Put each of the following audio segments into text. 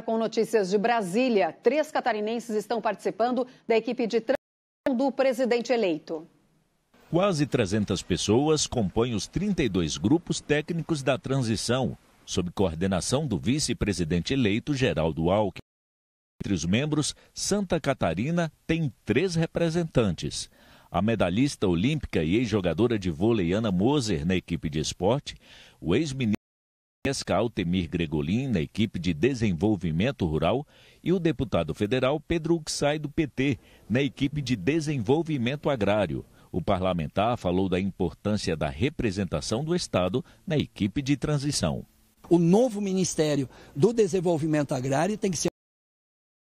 com notícias de Brasília. Três catarinenses estão participando da equipe de transição do presidente eleito. Quase 300 pessoas compõem os 32 grupos técnicos da transição, sob coordenação do vice-presidente eleito Geraldo Alckmin. Entre os membros, Santa Catarina tem três representantes. A medalhista olímpica e ex-jogadora de vôlei Ana Moser na equipe de esporte, o ex-ministro Pesca Altemir Gregolin na equipe de desenvolvimento rural e o deputado federal Pedro Uxai do PT na equipe de desenvolvimento agrário. O parlamentar falou da importância da representação do Estado na equipe de transição. O novo Ministério do Desenvolvimento Agrário tem que ser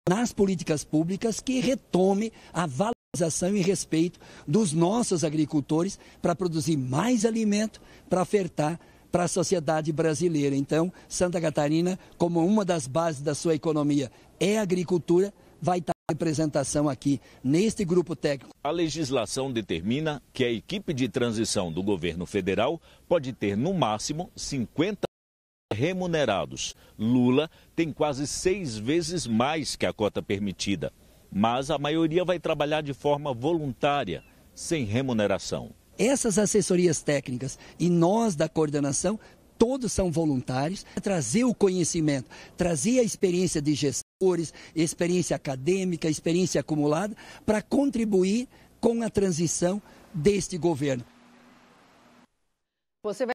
nas políticas públicas que retome a valorização valorização e respeito dos nossos agricultores para produzir mais alimento, para ofertar para a sociedade brasileira. Então, Santa Catarina, como uma das bases da sua economia é a agricultura, vai estar representação aqui neste grupo técnico. A legislação determina que a equipe de transição do governo federal pode ter no máximo 50 remunerados. Lula tem quase seis vezes mais que a cota permitida, mas a maioria vai trabalhar de forma voluntária, sem remuneração essas assessorias técnicas e nós da coordenação, todos são voluntários, trazer o conhecimento, trazer a experiência de gestores, experiência acadêmica, experiência acumulada, para contribuir com a transição deste governo. Você vai...